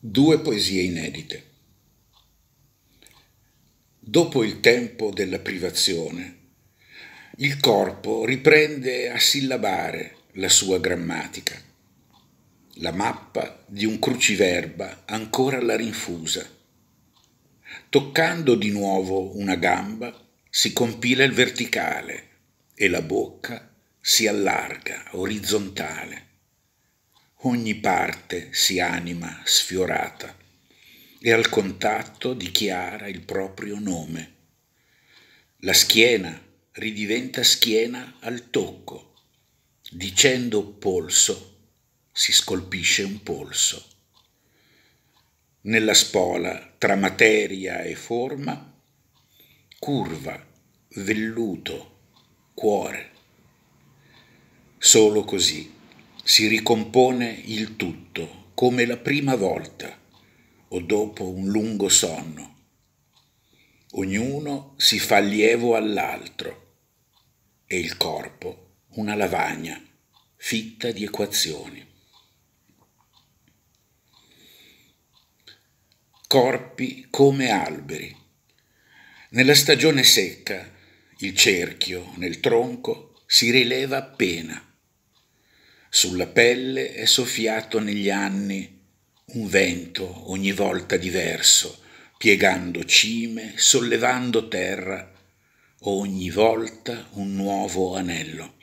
due poesie inedite. Dopo il tempo della privazione, il corpo riprende a sillabare la sua grammatica, la mappa di un cruciverba ancora alla rinfusa. Toccando di nuovo una gamba, si compila il verticale e la bocca si allarga, orizzontale ogni parte si anima sfiorata e al contatto dichiara il proprio nome. La schiena ridiventa schiena al tocco, dicendo polso si scolpisce un polso. Nella spola, tra materia e forma, curva, velluto, cuore. Solo così si ricompone il tutto come la prima volta o dopo un lungo sonno. Ognuno si fa lievo all'altro e il corpo una lavagna fitta di equazioni. Corpi come alberi. Nella stagione secca il cerchio nel tronco si rileva appena sulla pelle è soffiato negli anni un vento ogni volta diverso, piegando cime, sollevando terra, ogni volta un nuovo anello.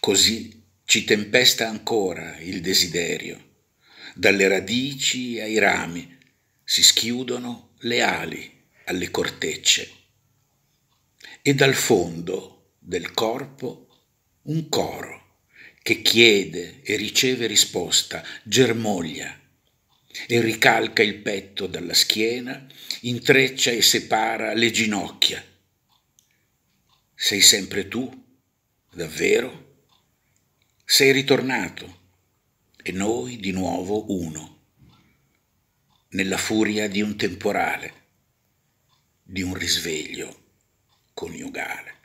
Così ci tempesta ancora il desiderio. Dalle radici ai rami si schiudono le ali alle cortecce e dal fondo del corpo un coro che chiede e riceve risposta, germoglia e ricalca il petto dalla schiena, intreccia e separa le ginocchia. Sei sempre tu? Davvero? Sei ritornato e noi di nuovo uno, nella furia di un temporale, di un risveglio coniugale.